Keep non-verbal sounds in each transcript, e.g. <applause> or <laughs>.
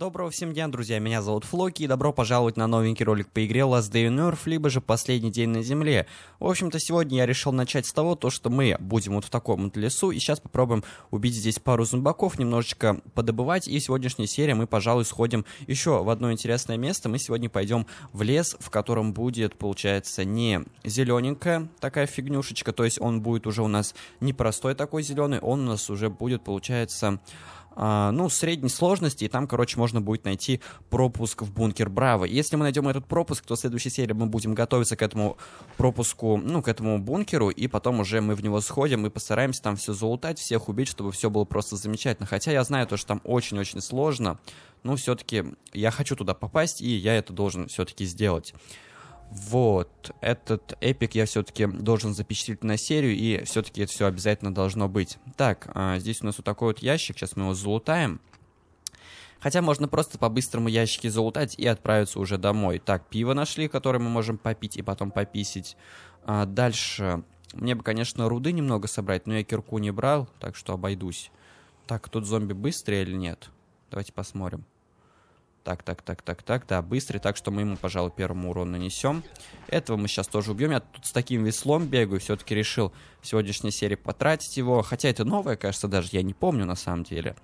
Доброго всем дня, друзья, меня зовут Флоки, и добро пожаловать на новенький ролик по игре Last Day on Earth, либо же Последний день на Земле. В общем-то, сегодня я решил начать с того, то, что мы будем вот в таком вот лесу, и сейчас попробуем убить здесь пару зомбаков, немножечко подобывать, и в сегодняшней серии мы, пожалуй, сходим еще в одно интересное место. Мы сегодня пойдем в лес, в котором будет, получается, не зелененькая такая фигнюшечка, то есть он будет уже у нас не простой такой зеленый, он у нас уже будет, получается а, ну, средней сложности, и там, короче, можно будет найти пропуск в бункер Браво. И если мы найдем этот пропуск, то в следующей серии мы будем готовиться к этому пропуску, ну, к этому бункеру, и потом уже мы в него сходим и постараемся там все залутать, всех убить, чтобы все было просто замечательно. Хотя я знаю то, что там очень-очень сложно, но все-таки я хочу туда попасть, и я это должен все-таки сделать. Вот, этот эпик я все-таки должен запечатлеть на серию, и все-таки это все обязательно должно быть. Так, а, здесь у нас вот такой вот ящик, сейчас мы его залутаем. Хотя можно просто по-быстрому ящики залутать и отправиться уже домой. Так, пиво нашли, которое мы можем попить и потом пописить. А, дальше. Мне бы, конечно, руды немного собрать, но я кирку не брал, так что обойдусь. Так, тут зомби быстрее или нет? Давайте посмотрим. Так, так, так, так, так, да, быстрый, так что мы ему, пожалуй, первому урон нанесем. Этого мы сейчас тоже убьем. Я тут с таким веслом бегаю, все-таки решил в сегодняшней серии потратить его. Хотя это новое, кажется, даже я не помню на самом деле.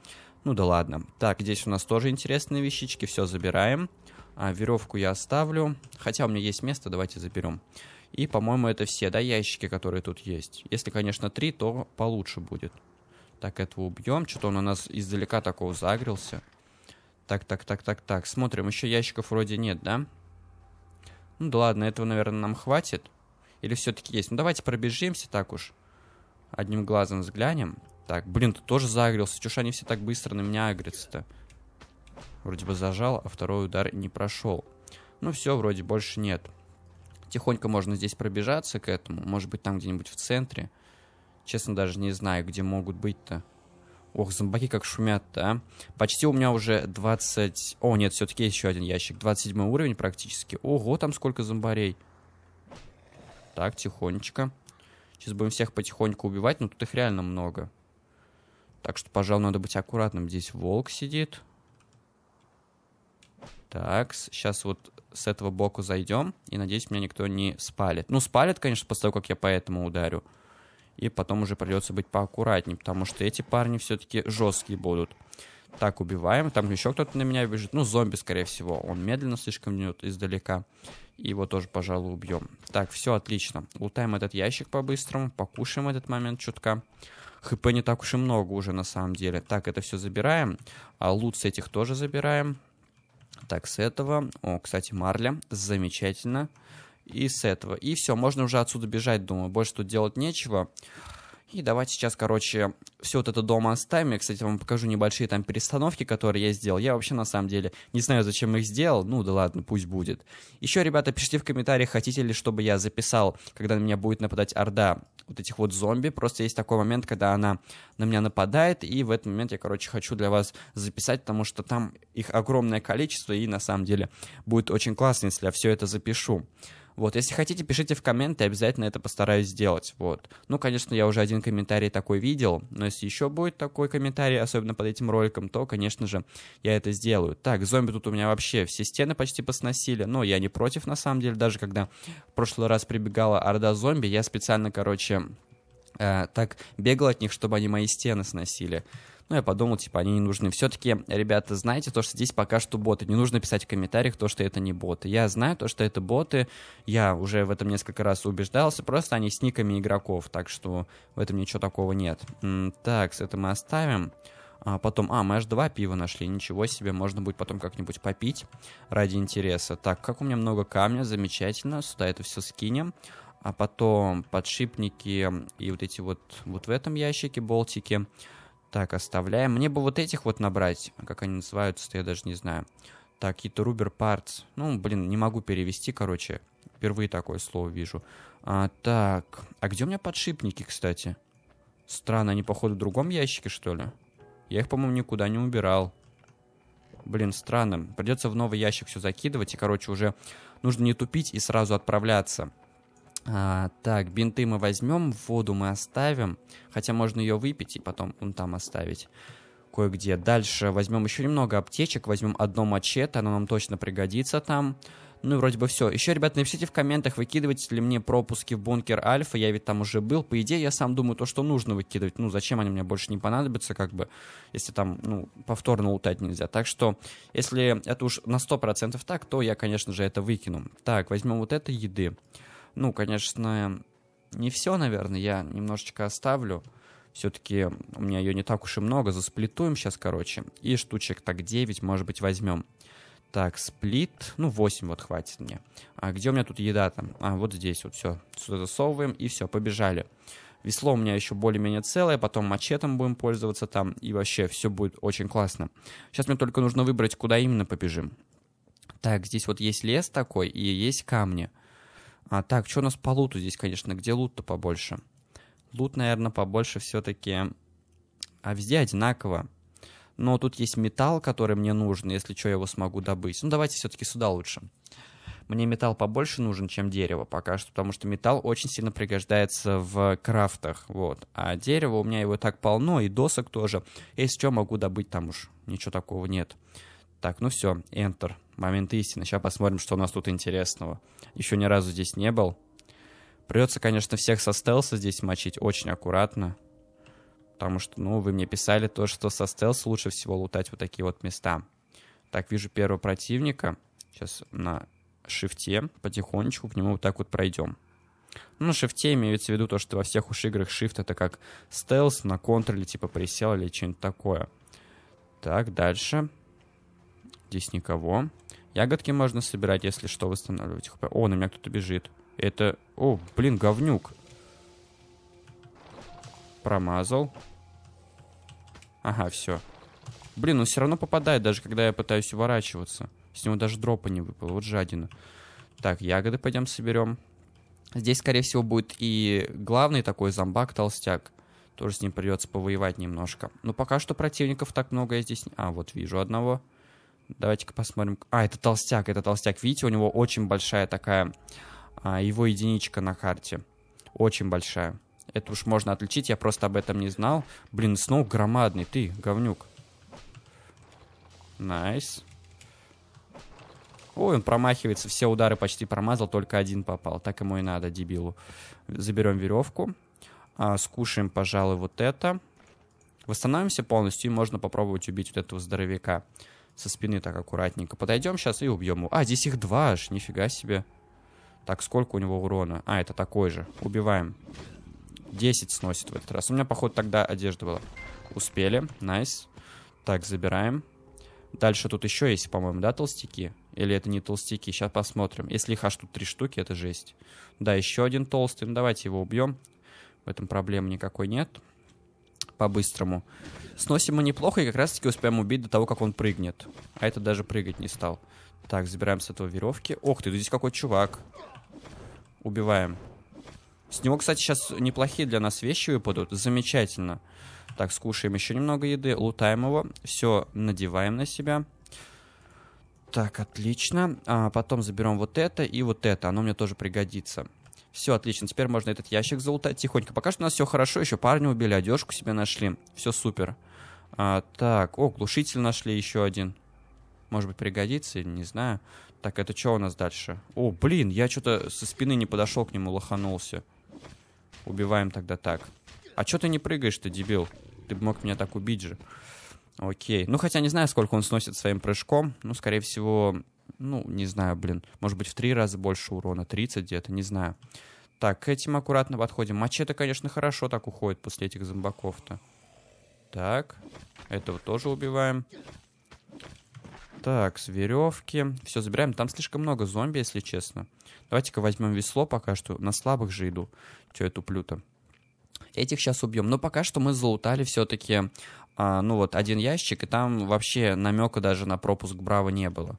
Ну да ладно. Так, здесь у нас тоже интересные вещички, все забираем. А, веревку я оставлю. Хотя у меня есть место, давайте заберем. И, по-моему, это все, да, ящики, которые тут есть. Если, конечно, три, то получше будет. Так, этого убьем. Что-то он у нас издалека такого загрелся. Так, так, так, так, так. Смотрим, еще ящиков вроде нет, да? Ну да ладно, этого, наверное, нам хватит. Или все-таки есть? Ну давайте пробежимся так уж. Одним глазом взглянем. Так, блин, ты тоже загрелся. Чушь они все так быстро на меня агрятся-то. Вроде бы зажал, а второй удар не прошел. Ну все, вроде больше нет. Тихонько можно здесь пробежаться к этому. Может быть, там где-нибудь в центре. Честно, даже не знаю, где могут быть-то. Ох, зомбаки как шумят, да? Почти у меня уже 20... О, нет, все-таки еще один ящик. 27 уровень практически. Ого, там сколько зомбарей. Так, тихонечко. Сейчас будем всех потихоньку убивать, но тут их реально много. Так что, пожалуй, надо быть аккуратным. Здесь волк сидит. Так, сейчас вот с этого боку зайдем. И, надеюсь, меня никто не спалит. Ну, спалит, конечно, после того, как я по этому ударю и потом уже придется быть поаккуратнее, потому что эти парни все-таки жесткие будут. Так, убиваем. Там еще кто-то на меня бежит. Ну, зомби, скорее всего. Он медленно слишком идет издалека. Его тоже, пожалуй, убьем. Так, все отлично. Лутаем этот ящик по-быстрому. Покушаем этот момент чутка. ХП не так уж и много уже, на самом деле. Так, это все забираем. А лут с этих тоже забираем. Так, с этого... О, кстати, марля. Замечательно. Замечательно. И с этого. И все, можно уже отсюда бежать, думаю. Больше тут делать нечего. И давайте сейчас, короче, все вот это дома оставим. Я, кстати, вам покажу небольшие там перестановки, которые я сделал. Я вообще, на самом деле, не знаю, зачем их сделал. Ну да ладно, пусть будет. Еще, ребята, пишите в комментариях, хотите ли, чтобы я записал, когда на меня будет нападать Орда вот этих вот зомби. Просто есть такой момент, когда она на меня нападает, и в этот момент я, короче, хочу для вас записать, потому что там их огромное количество, и на самом деле будет очень классно, если я все это запишу. Вот, если хотите, пишите в комменты, обязательно это постараюсь сделать. Вот. Ну, конечно, я уже один комментарий такой видел, но если еще будет такой комментарий, особенно под этим роликом, то, конечно же, я это сделаю. Так, зомби тут у меня вообще все стены почти посносили, но я не против, на самом деле, даже когда в прошлый раз прибегала орда зомби, я специально, короче, э, так бегал от них, чтобы они мои стены сносили. Ну, я подумал, типа, они не нужны. Все-таки, ребята, знаете то, что здесь пока что боты. Не нужно писать в комментариях то, что это не боты. Я знаю то, что это боты. Я уже в этом несколько раз убеждался. Просто они с никами игроков, так что в этом ничего такого нет. Так, с это мы оставим. А потом, а, мы аж два пива нашли, ничего себе, можно будет потом как-нибудь попить ради интереса. Так, как у меня много камня, замечательно, сюда это все скинем. А потом подшипники и вот эти вот, вот в этом ящике болтики. Так, оставляем. Мне бы вот этих вот набрать. Как они называются-то, я даже не знаю. Так, Итурубер Parts. Ну, блин, не могу перевести, короче. Впервые такое слово вижу. А, так, а где у меня подшипники, кстати? Странно, они, походу, в другом ящике, что ли? Я их, по-моему, никуда не убирал. Блин, странно. Придется в новый ящик все закидывать. И, короче, уже нужно не тупить и сразу отправляться. А, так, бинты мы возьмем, воду мы оставим, хотя можно ее выпить и потом вон там оставить кое-где. Дальше возьмем еще немного аптечек, возьмем одно мачете, оно нам точно пригодится там. Ну и вроде бы все. Еще, ребят, напишите в комментах, выкидывать ли мне пропуски в бункер Альфа, я ведь там уже был. По идее, я сам думаю, то, что нужно выкидывать. Ну, зачем они мне больше не понадобятся, как бы, если там, ну, повторно лутать нельзя. Так что, если это уж на 100% так, то я, конечно же, это выкину. Так, возьмем вот это еды. Ну, конечно, не все, наверное, я немножечко оставлю. Все-таки у меня ее не так уж и много. Засплитуем сейчас, короче. И штучек так 9, может быть, возьмем. Так, сплит. Ну, 8 вот хватит мне. А где у меня тут еда там? А, вот здесь вот все. Сюда засовываем и все, побежали. Весло у меня еще более-менее целое, потом мачетом будем пользоваться там, и вообще все будет очень классно. Сейчас мне только нужно выбрать, куда именно побежим. Так, здесь вот есть лес такой и есть камни. А так, что у нас по луту здесь, конечно? Где лут-то побольше? Лут, наверное, побольше все-таки... А везде одинаково. Но тут есть металл, который мне нужен, если что, я его смогу добыть. Ну, давайте все-таки сюда лучше. Мне металл побольше нужен, чем дерево пока что, потому что металл очень сильно пригождается в крафтах, вот. А дерево у меня его так полно, и досок тоже. Если что, могу добыть там уж, ничего такого нет. Нет. Так, ну все, Enter, момент истины. Сейчас посмотрим, что у нас тут интересного. Еще ни разу здесь не был. Придется, конечно, всех со стелса здесь мочить очень аккуратно. Потому что, ну, вы мне писали то, что со стелса лучше всего лутать вот такие вот места. Так, вижу первого противника. Сейчас на шифте потихонечку к нему вот так вот пройдем. Ну, на шифте имеется в виду то, что во всех уж играх Шифт это как стелс, на контроле типа присел или что-нибудь такое. Так, дальше. Здесь никого. Ягодки можно собирать, если что, восстанавливать хп. О, на меня кто-то бежит. Это... О, блин, говнюк. Промазал. Ага, все. Блин, он все равно попадает, даже когда я пытаюсь уворачиваться. С него даже дропа не выпало. Вот жадина. Так, ягоды пойдем соберем. Здесь, скорее всего, будет и главный такой зомбак-толстяк. Тоже с ним придется повоевать немножко. Но пока что противников так много я здесь... А, вот вижу одного. Одного. Давайте-ка посмотрим. А, это толстяк, это толстяк. Видите, у него очень большая такая... А, его единичка на карте. Очень большая. Это уж можно отличить, я просто об этом не знал. Блин, Сноук громадный, ты, говнюк. Найс. Ой, он промахивается, все удары почти промазал, только один попал. Так ему и надо, дебилу. Заберем веревку. А, скушаем, пожалуй, вот это. Восстановимся полностью, и можно попробовать убить вот этого здоровяка со спины так аккуратненько. Подойдем сейчас и убьем его. А, здесь их два аж, нифига себе. Так, сколько у него урона? А, это такой же. Убиваем. 10 сносит в этот раз. У меня, походу, тогда одежда была. Успели. Найс. Так, забираем. Дальше тут еще есть, по-моему, да, толстяки? Или это не толстяки? Сейчас посмотрим. Если их аж тут три штуки, это жесть. Да, еще один толстый. Ну, давайте его убьем. В этом проблемы никакой нет по-быстрому. Сносим мы неплохо и как раз-таки успеем убить до того, как он прыгнет. А это даже прыгать не стал. Так, забираем с этого веревки. Ох ты, здесь какой чувак. Убиваем. С него, кстати, сейчас неплохие для нас вещи выпадут. Замечательно. Так, скушаем еще немного еды, лутаем его. Все надеваем на себя. Так, отлично. А, потом заберем вот это и вот это. Оно мне тоже пригодится. Все, отлично, теперь можно этот ящик залутать тихонько. Пока что у нас все хорошо, еще парня убили, одежку себе нашли. Все супер. А, так, о, глушитель нашли еще один. Может быть, пригодится, не знаю. Так, это что у нас дальше? О, блин, я что-то со спины не подошел к нему, лоханулся. Убиваем тогда так. А что ты не прыгаешь ты дебил? Ты мог меня так убить же. Окей. Ну, хотя не знаю, сколько он сносит своим прыжком. Ну, скорее всего, ну, не знаю, блин, может быть, в три раза больше урона, 30 где-то, не знаю. Так, к этим аккуратно подходим. Мачете, конечно, хорошо так уходит после этих зомбаков-то. Так, этого тоже убиваем. Так, с веревки. Все, забираем. Там слишком много зомби, если честно. Давайте-ка возьмем весло пока что. На слабых же иду. Че я туплю-то? Этих сейчас убьем. Но пока что мы залутали все-таки, а, ну вот, один ящик, и там вообще намека даже на пропуск Браво не было.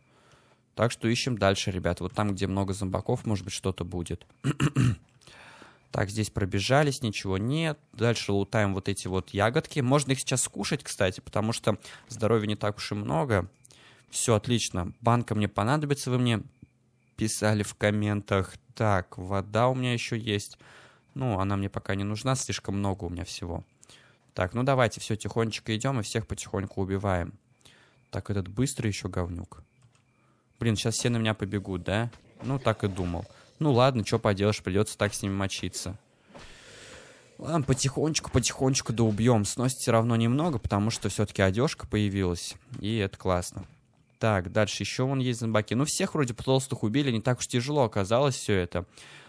Так что ищем дальше, ребят. Вот там, где много зомбаков, может быть, что-то будет. <clears throat> Так, здесь пробежались, ничего нет. Дальше лутаем вот эти вот ягодки. Можно их сейчас скушать, кстати, потому что здоровья не так уж и много. Все, отлично. Банка мне понадобится, вы мне писали в комментах. Так, вода у меня еще есть. Ну, она мне пока не нужна, слишком много у меня всего. Так, ну давайте, все, тихонечко идем и всех потихоньку убиваем. Так, этот быстрый еще говнюк блин, сейчас все на меня побегут, да? Ну, так и думал. Ну ладно, что поделаешь, придется так с ними мочиться. Ладно, потихонечку, потихонечку да убьем. Сносит все равно немного, потому что все-таки одежка появилась. И это классно. Так, дальше еще вон есть зомбаки. Ну, всех вроде по толстых убили, не так уж тяжело оказалось все это.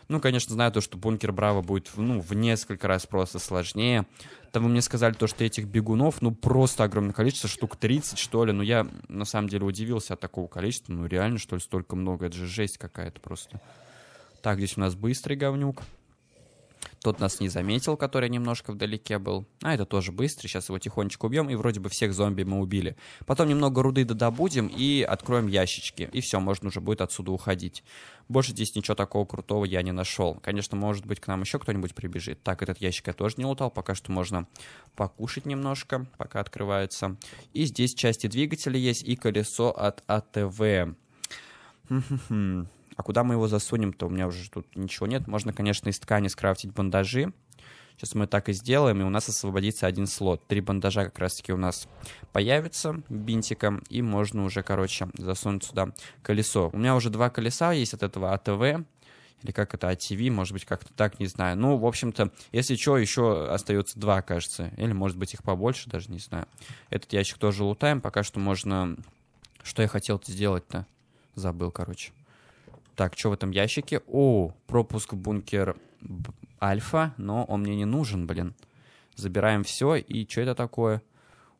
Ну, конечно, знаю то, что бункер Браво будет ну, в несколько раз просто сложнее. Там вы мне сказали то, что этих бегунов, ну, просто огромное количество, штук 30, что ли. Ну, я, на самом деле, удивился от такого количества. Ну, реально, что ли, столько много? Это же жесть какая-то просто. Так, здесь у нас быстрый говнюк. Тот нас не заметил, который немножко вдалеке был. А это тоже быстро, сейчас его тихонечко убьем, и вроде бы всех зомби мы убили. Потом немного руды додобудем и откроем ящички. И все, можно уже будет отсюда уходить. Больше здесь ничего такого крутого я не нашел. Конечно, может быть, к нам еще кто-нибудь прибежит. Так, этот ящик я тоже не лутал, пока что можно покушать немножко, пока открывается. И здесь части двигателя есть, и колесо от АТВ. А куда мы его засунем-то? У меня уже тут ничего нет. Можно, конечно, из ткани скрафтить бандажи. Сейчас мы так и сделаем, и у нас освободится один слот. Три бандажа как раз-таки у нас появится бинтиком, и можно уже, короче, засунуть сюда колесо. У меня уже два колеса есть от этого АТВ, или как это, ATV, а может быть, как-то так, не знаю. Ну, в общем-то, если что, еще остается два, кажется, или, может быть, их побольше, даже не знаю. Этот ящик тоже лутаем, пока что можно... Что я хотел сделать-то? Забыл, короче. Так, что в этом ящике? О, пропуск бункер Альфа, но он мне не нужен, блин. Забираем все, и что это такое?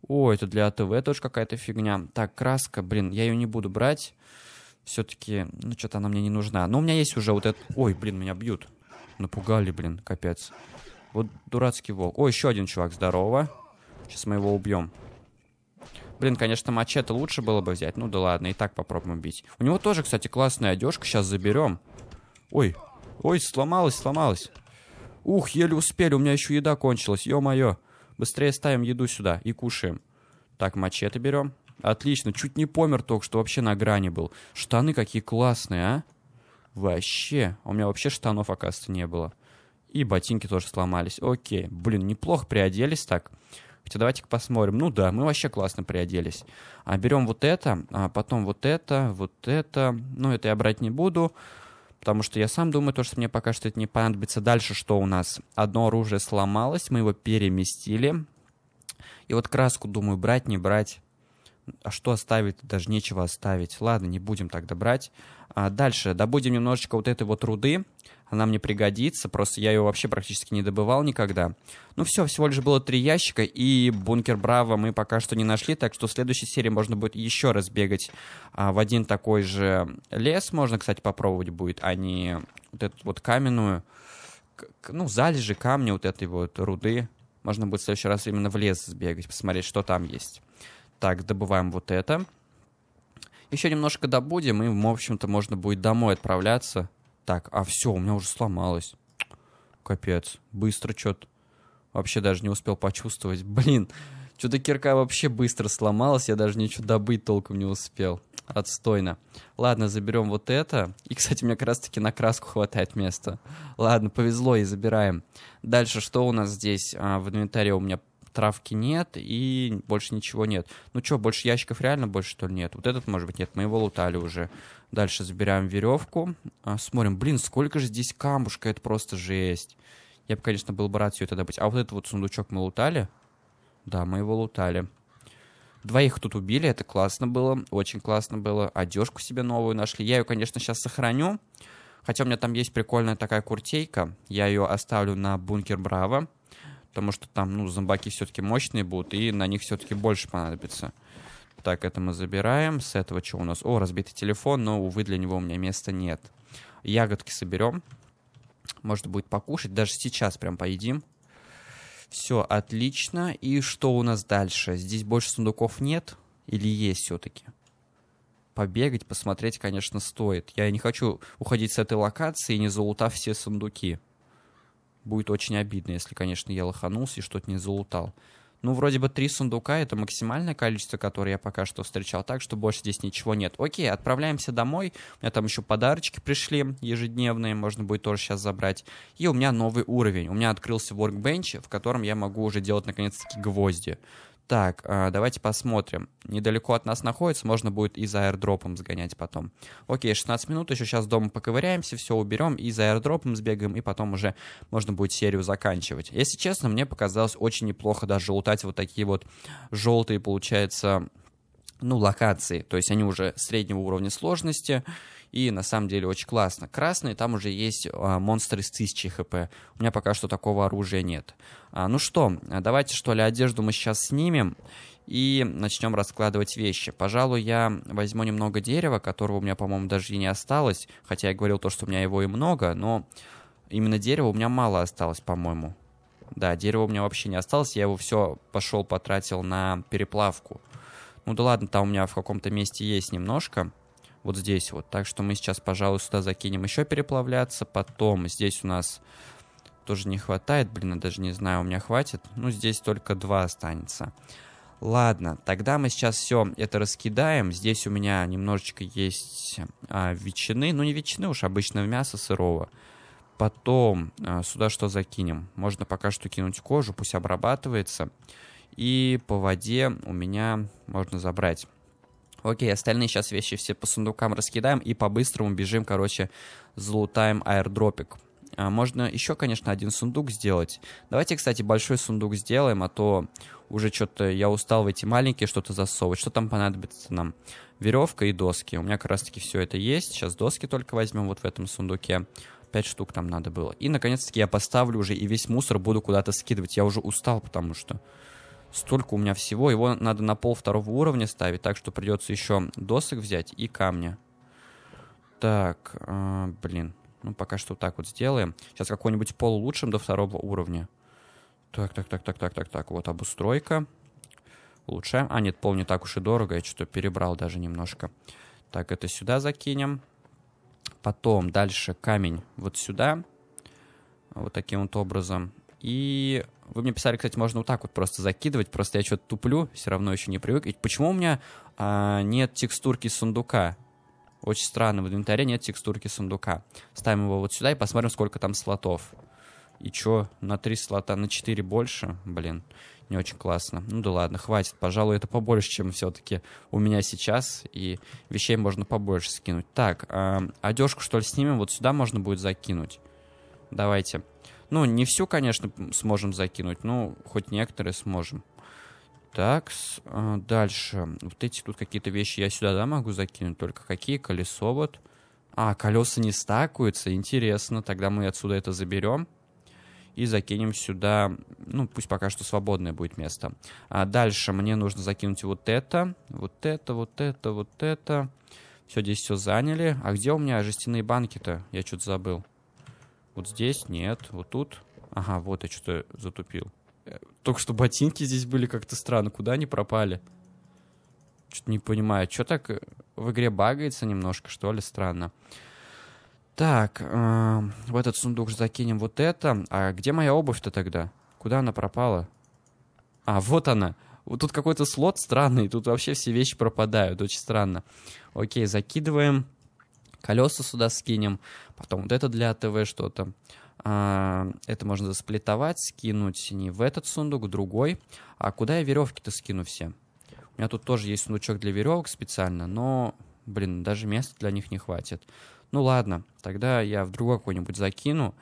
О, это для АТВ тоже какая-то фигня. Так, краска, блин, я ее не буду брать. Все-таки, ну, что-то она мне не нужна. Но у меня есть уже вот этот, Ой, блин, меня бьют. Напугали, блин, капец. Вот дурацкий волк. О, еще один чувак, здорово. Сейчас мы его убьем. Блин, конечно, мачете лучше было бы взять. Ну да ладно, и так попробуем бить. У него тоже, кстати, классная одежка. Сейчас заберем. Ой, ой, сломалась, сломалась. Ух, еле успели, у меня еще еда кончилась, ё-моё. Быстрее ставим еду сюда и кушаем. Так, мачете берем. Отлично, чуть не помер только что, вообще на грани был. Штаны какие классные, а? Вообще, у меня вообще штанов, оказывается, не было. И ботинки тоже сломались. Окей, блин, неплохо приоделись так а давайте-ка посмотрим. Ну да, мы вообще классно приоделись. А берем вот это, а потом вот это, вот это. Ну, это я брать не буду, потому что я сам думаю, то, что мне пока что это не понадобится. Дальше что у нас? Одно оружие сломалось, мы его переместили. И вот краску, думаю, брать, не брать. А что оставить? Даже нечего оставить. Ладно, не будем тогда брать. А дальше добудем немножечко вот этой вот руды. Она мне пригодится, просто я ее вообще практически не добывал никогда. Ну все, всего лишь было три ящика, и бункер Браво мы пока что не нашли, так что в следующей серии можно будет еще раз бегать а, в один такой же лес. Можно, кстати, попробовать будет, а не вот эту вот каменную, ну, залежи камня вот этой вот руды. Можно будет в следующий раз именно в лес сбегать, посмотреть, что там есть. Так, добываем вот это. Еще немножко добудем, и, в общем-то, можно будет домой отправляться. Так, а все, у меня уже сломалось. Капец, быстро что-то. Вообще даже не успел почувствовать. <laughs> Блин, что-то кирка вообще быстро сломалась, я даже ничего добыть толком не успел. Отстойно. Ладно, заберем вот это. И, кстати, мне как раз-таки на краску хватает места. Ладно, повезло и забираем. Дальше что у нас здесь? А, в инвентаре у меня травки нет, и больше ничего нет. Ну что, больше ящиков реально больше, что ли, нет? Вот этот, может быть, нет, мы его лутали уже. Дальше забираем веревку, а, смотрим, блин, сколько же здесь камушка, это просто жесть. Я бы, конечно, был бы рад все это добыть. А вот этот вот сундучок мы лутали? Да, мы его лутали. Двоих тут убили, это классно было, очень классно было. Одежку себе новую нашли. Я ее, конечно, сейчас сохраню. Хотя у меня там есть прикольная такая куртейка. Я ее оставлю на бункер Браво потому что там, ну, зомбаки все-таки мощные будут, и на них все-таки больше понадобится. Так, это мы забираем. С этого что у нас? О, разбитый телефон, но, увы, для него у меня места нет. Ягодки соберем. Может, будет покушать. Даже сейчас прям поедим. Все, отлично. И что у нас дальше? Здесь больше сундуков нет? Или есть все-таки? Побегать, посмотреть, конечно, стоит. Я не хочу уходить с этой локации, не залутав все сундуки. Будет очень обидно, если, конечно, я лоханулся и что-то не залутал. Ну, вроде бы три сундука — это максимальное количество, которое я пока что встречал, так что больше здесь ничего нет. Окей, отправляемся домой. У меня там еще подарочки пришли ежедневные, можно будет тоже сейчас забрать. И у меня новый уровень. У меня открылся workbench, в котором я могу уже делать, наконец-таки, гвозди. Так, а, давайте посмотрим. Недалеко от нас находится, можно будет и за аирдропом сгонять потом. Окей, 16 минут, еще сейчас дома поковыряемся, все уберем, и за аирдропом сбегаем, и потом уже можно будет серию заканчивать. Если честно, мне показалось очень неплохо даже лутать вот такие вот желтые, получается, ну, локации. То есть они уже среднего уровня сложности, и на самом деле очень классно. Красный, там уже есть а, монстры с 1000 хп. У меня пока что такого оружия нет. А, ну что, давайте что ли одежду мы сейчас снимем и начнем раскладывать вещи. Пожалуй, я возьму немного дерева, которого у меня, по-моему, даже и не осталось, хотя я говорил то, что у меня его и много, но именно дерева у меня мало осталось, по-моему. Да, дерева у меня вообще не осталось, я его все пошел потратил на переплавку. Ну да ладно, там у меня в каком-то месте есть немножко вот здесь вот. Так что мы сейчас, пожалуй, сюда закинем еще переплавляться. Потом здесь у нас тоже не хватает. Блин, я даже не знаю, у меня хватит. Ну, здесь только два останется. Ладно, тогда мы сейчас все это раскидаем. Здесь у меня немножечко есть а, ветчины. Ну, не ветчины уж, обычного мясо сырого. Потом а, сюда что закинем? Можно пока что кинуть кожу, пусть обрабатывается. И по воде у меня можно забрать Окей, остальные сейчас вещи все по сундукам раскидаем и по-быстрому бежим, короче, залутаем аирдропик. А, можно еще, конечно, один сундук сделать. Давайте, кстати, большой сундук сделаем, а то уже что-то я устал в эти маленькие что-то засовывать. Что там понадобится нам? Веревка и доски. У меня как раз-таки все это есть. Сейчас доски только возьмем вот в этом сундуке. Пять штук там надо было. И, наконец-таки, я поставлю уже и весь мусор буду куда-то скидывать. Я уже устал, потому что столько у меня всего. Его надо на пол второго уровня ставить, так что придется еще досок взять и камня. Так, э, блин. Ну, пока что так вот сделаем. Сейчас какой-нибудь пол улучшим до второго уровня. Так, так, так, так, так, так, так. Вот обустройка. Улучшаем. А, нет, пол не так уж и дорого. Я что-то перебрал даже немножко. Так, это сюда закинем. Потом дальше камень вот сюда. Вот таким вот образом. И вы мне писали, кстати, можно вот так вот просто закидывать, просто я что-то туплю, все равно еще не привык. И почему у меня а, нет текстурки сундука? Очень странно, в инвентаре нет текстурки сундука. Ставим его вот сюда и посмотрим, сколько там слотов. И чё, на 3 слота, на 4 больше? Блин, не очень классно. Ну да ладно, хватит. Пожалуй, это побольше, чем все таки у меня сейчас. И вещей можно побольше скинуть. Так, э, а, одежку, что ли, снимем? Вот сюда можно будет закинуть. Давайте. Ну, не все, конечно, сможем закинуть, но хоть некоторые сможем. Так, а, дальше. Вот эти тут какие-то вещи я сюда, да, могу закинуть? Только какие? Колесо вот. А, колеса не стакуются, интересно. Тогда мы отсюда это заберем и закинем сюда, ну, пусть пока что свободное будет место. А дальше мне нужно закинуть вот это, вот это, вот это, вот это. Все, здесь все заняли. А где у меня жестяные банки-то? Я что-то забыл. Вот здесь нет, вот тут. Ага, вот я что-то затупил. Э, только что ботинки здесь были как-то странно. Куда они пропали? Что-то не понимаю. Что так э, в игре багается немножко, что ли? Странно. Так, эм, в этот сундук закинем вот это. А где моя обувь-то тогда? Куда она пропала? А, вот она. Вот тут какой-то слот странный, тут вообще все вещи пропадают, очень странно. Окей, закидываем колеса сюда скинем, потом вот это для ТВ что-то. А, это можно засплитовать, скинуть не в этот сундук, другой. А куда я веревки-то скину все? У меня тут тоже есть сундучок для веревок специально, но, блин, даже места для них не хватит. Ну ладно, тогда я в другой какой-нибудь закину.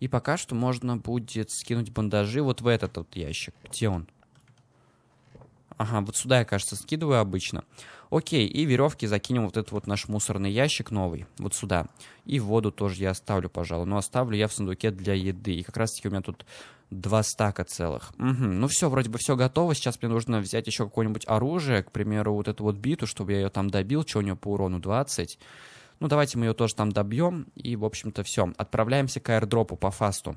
И пока что можно будет скинуть бандажи вот в этот вот ящик. Где он? Ага, вот сюда я, кажется, скидываю обычно. Окей, и веревки закинем вот этот вот наш мусорный ящик новый, вот сюда. И воду тоже я оставлю, пожалуй. Но ну, оставлю я в сундуке для еды. И как раз-таки у меня тут два стака целых. Угу. Ну все, вроде бы все готово. Сейчас мне нужно взять еще какое-нибудь оружие, к примеру, вот эту вот биту, чтобы я ее там добил. Что у нее по урону? 20. Ну, давайте мы ее тоже там добьем. И, в общем-то, все. Отправляемся к аирдропу по фасту.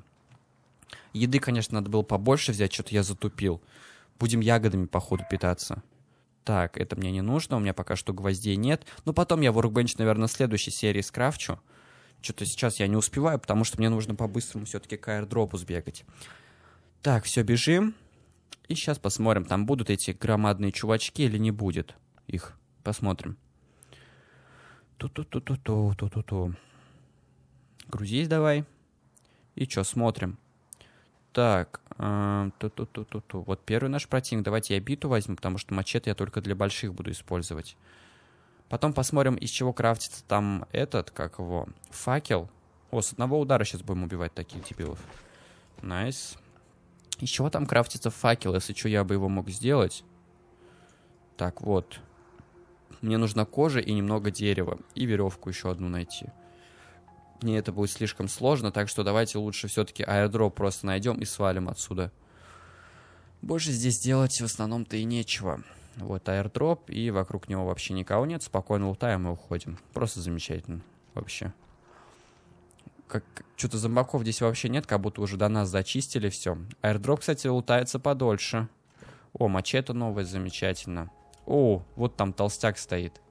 Еды, конечно, надо было побольше взять, что-то я затупил. Будем ягодами по ходу питаться. Так, это мне не нужно, у меня пока что гвоздей нет. Но ну, потом я Workbench, наверное, в следующей серии скрафчу. Что-то сейчас я не успеваю, потому что мне нужно по-быстрому все-таки к аирдропу сбегать. Так, все, бежим. И сейчас посмотрим, там будут эти громадные чувачки или не будет их. Посмотрим. Ту-ту-ту-ту-ту-ту-ту-ту. Грузись давай. И что, смотрим. Так, э, эм, ту -ту -ту -ту -ту. вот первый наш противник. Давайте я биту возьму, потому что мачете я только для больших буду использовать. Потом посмотрим, из чего крафтится там этот, как его, факел. О, с одного удара сейчас будем убивать таких дебилов. Найс. Из чего там крафтится факел, если что, я бы его мог сделать. Так, вот. Мне нужна кожа и немного дерева. И веревку еще одну найти мне это будет слишком сложно, так что давайте лучше все-таки аэродроп просто найдем и свалим отсюда. Больше здесь делать в основном-то и нечего. Вот аэродроп и вокруг него вообще никого нет. Спокойно лутаем и уходим. Просто замечательно вообще. Как, что-то зомбаков здесь вообще нет, как будто уже до нас зачистили все. Аэродроп, кстати, лутается подольше. О, мачете новое, замечательно. О, вот там толстяк стоит.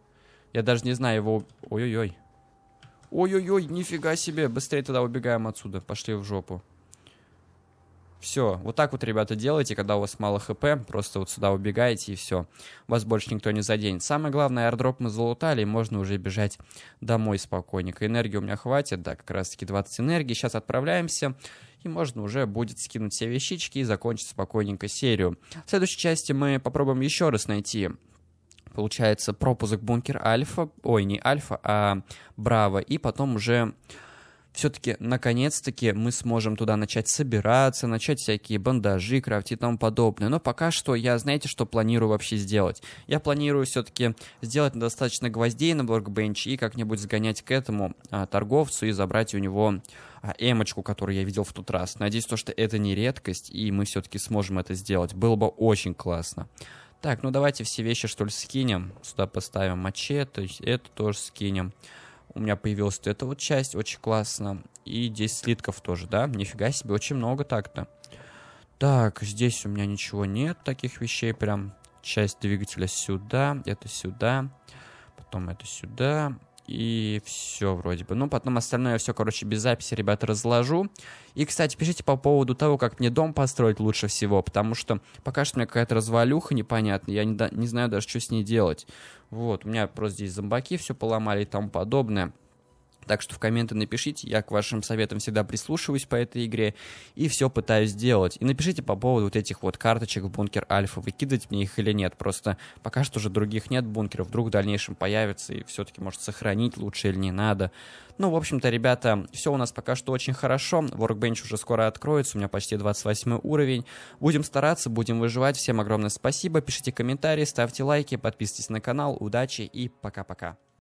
Я даже не знаю его... Ой-ой-ой. Ой-ой-ой, нифига себе. Быстрее туда убегаем отсюда. Пошли в жопу. Все, вот так вот, ребята, делайте, когда у вас мало хп, просто вот сюда убегаете и все. Вас больше никто не заденет. Самое главное, аирдроп мы залутали, и можно уже бежать домой спокойненько. Энергии у меня хватит, да, как раз таки 20 энергии. Сейчас отправляемся, и можно уже будет скинуть все вещички и закончить спокойненько серию. В следующей части мы попробуем еще раз найти получается, пропуск бункер Альфа, ой, не Альфа, а Браво, и потом уже все-таки, наконец-таки, мы сможем туда начать собираться, начать всякие бандажи крафтить и тому подобное. Но пока что я, знаете, что планирую вообще сделать? Я планирую все-таки сделать достаточно гвоздей на блокбенч и как-нибудь сгонять к этому а, торговцу и забрать у него а, эмочку, которую я видел в тот раз. Надеюсь, то, что это не редкость, и мы все-таки сможем это сделать. Было бы очень классно. Так, ну давайте все вещи, что ли, скинем. Сюда поставим мачете, это тоже скинем. У меня появилась вот эта вот часть, очень классно. И 10 слитков тоже, да? Нифига себе, очень много так-то. Так, здесь у меня ничего нет, таких вещей прям. Часть двигателя сюда, это сюда, потом это сюда, и все вроде бы. Ну, потом остальное все, короче, без записи, ребята, разложу. И, кстати, пишите по поводу того, как мне дом построить лучше всего, потому что пока что у меня какая-то развалюха непонятная, я не, не знаю даже, что с ней делать. Вот, у меня просто здесь зомбаки все поломали и тому подобное. Так что в комменты напишите, я к вашим советам всегда прислушиваюсь по этой игре и все пытаюсь сделать. И напишите по поводу вот этих вот карточек в бункер Альфа, выкидывать мне их или нет. Просто пока что же других нет бункеров, вдруг в дальнейшем появится и все-таки может сохранить лучше или не надо. Ну, в общем-то, ребята, все у нас пока что очень хорошо. Workbench уже скоро откроется, у меня почти 28 уровень. Будем стараться, будем выживать. Всем огромное спасибо, пишите комментарии, ставьте лайки, подписывайтесь на канал. Удачи и пока-пока.